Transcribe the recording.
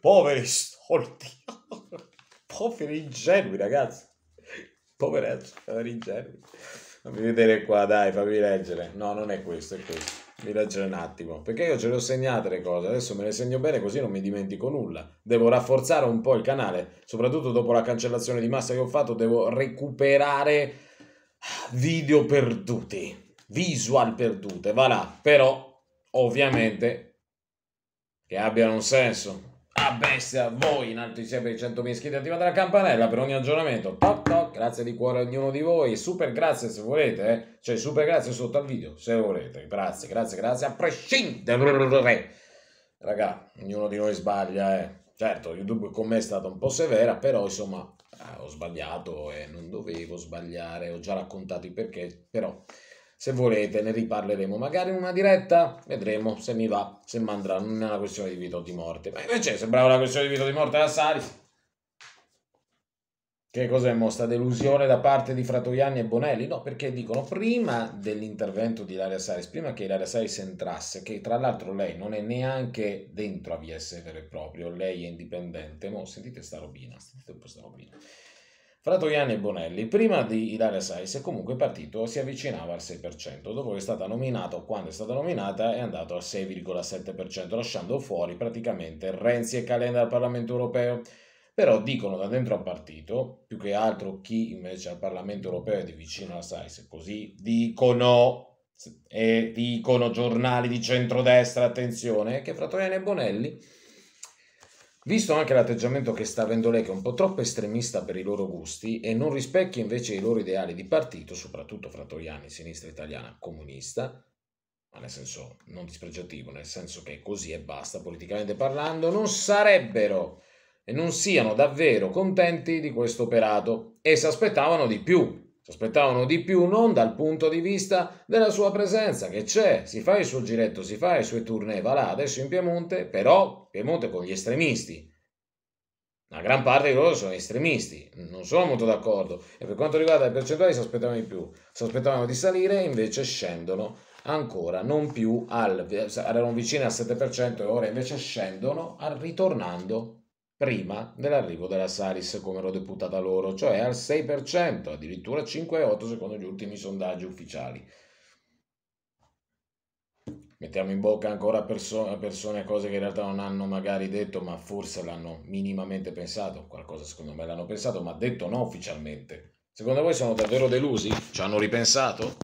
Poveri stolti, poveri ingenui ragazzi, poveracci, poveri ingenui. Fammi vedere qua, dai, fammi leggere. No, non è questo, è questo. Mi leggere un attimo, perché io ce le ho segnate le cose, adesso me le segno bene così non mi dimentico nulla. Devo rafforzare un po' il canale, soprattutto dopo la cancellazione di massa che ho fatto, devo recuperare video perduti visual perdute, va là, però ovviamente che abbiano un senso. A ah, bestia, voi in alto insieme ai 100.000 iscritti attivate la campanella per ogni aggiornamento. Toc toc, grazie di cuore a ognuno di voi. Super grazie se volete, eh. cioè super grazie sotto al video se volete. Grazie, grazie, grazie. A prescindere, raga, ognuno di noi sbaglia, eh. Certo, YouTube con me è stata un po' severa, però insomma eh, ho sbagliato e non dovevo sbagliare. Ho già raccontato i perché, però se volete ne riparleremo magari in una diretta, vedremo se mi va, se mi andrà, non è una questione di vita o di morte, ma invece sembrava una questione di vita o di morte la Saris. Che cos'è mostra delusione da parte di Fratoianni e Bonelli? No, perché dicono prima dell'intervento di Laria Saris, prima che Laria Saris entrasse, che tra l'altro lei non è neanche dentro AVS vero e proprio, lei è indipendente. Mo, sentite sta robina, sentite un po' sta robina. Fra Troiani e Bonelli, prima di Ilaria Sais, comunque partito si avvicinava al 6%, dopo che è stata nominata o quando è stata nominata è andato al 6,7%, lasciando fuori praticamente Renzi e Calenda al Parlamento europeo. Però dicono da dentro al partito, più che altro chi invece al Parlamento europeo è di vicino alla Sais, così dicono e dicono giornali di centrodestra, attenzione, che fra Troiani e Bonelli Visto anche l'atteggiamento che sta avendo lei, che è un po' troppo estremista per i loro gusti e non rispecchia invece i loro ideali di partito, soprattutto fratoriani, sinistra italiana, comunista, ma nel senso non dispregiativo, nel senso che così e basta, politicamente parlando, non sarebbero e non siano davvero contenti di questo operato e si aspettavano di più. Ci aspettavano di più non dal punto di vista della sua presenza, che c'è, si fa il suo giretto, si fa le sue tournée, va là adesso in Piemonte, però Piemonte con gli estremisti. La gran parte di loro sono estremisti, non sono molto d'accordo. E per quanto riguarda le percentuali si aspettavano di più, si aspettavano di salire e invece scendono ancora, non più al... erano vicine al 7% e ora invece scendono al ritornando prima dell'arrivo della Saris come eurodeputata loro, cioè al 6%, addirittura 5,8 secondo gli ultimi sondaggi ufficiali. Mettiamo in bocca ancora perso- persone cose che in realtà non hanno magari detto, ma forse l'hanno minimamente pensato, qualcosa secondo me l'hanno pensato, ma detto no ufficialmente. Secondo voi sono davvero delusi? Ci hanno ripensato?